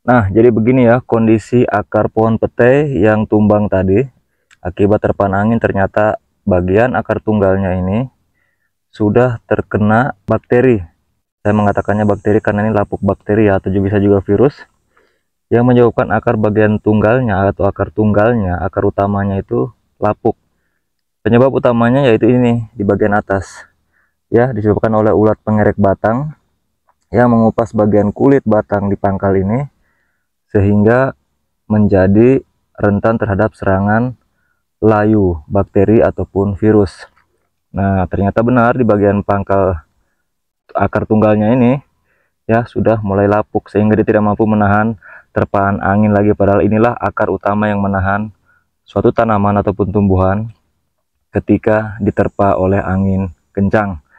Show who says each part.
Speaker 1: Nah, jadi begini ya kondisi akar pohon petai yang tumbang tadi. Akibat terpan angin ternyata bagian akar tunggalnya ini sudah terkena bakteri. Saya mengatakannya bakteri karena ini lapuk bakteri ya, atau bisa juga virus. Yang menyebabkan akar bagian tunggalnya atau akar tunggalnya, akar utamanya itu lapuk. Penyebab utamanya yaitu ini di bagian atas. Ya, disebabkan oleh ulat pengerek batang yang mengupas bagian kulit batang di pangkal ini sehingga menjadi rentan terhadap serangan layu, bakteri ataupun virus. Nah, ternyata benar di bagian pangkal akar tunggalnya ini ya sudah mulai lapuk sehingga dia tidak mampu menahan terpaan angin lagi padahal inilah akar utama yang menahan suatu tanaman ataupun tumbuhan ketika diterpa oleh angin kencang.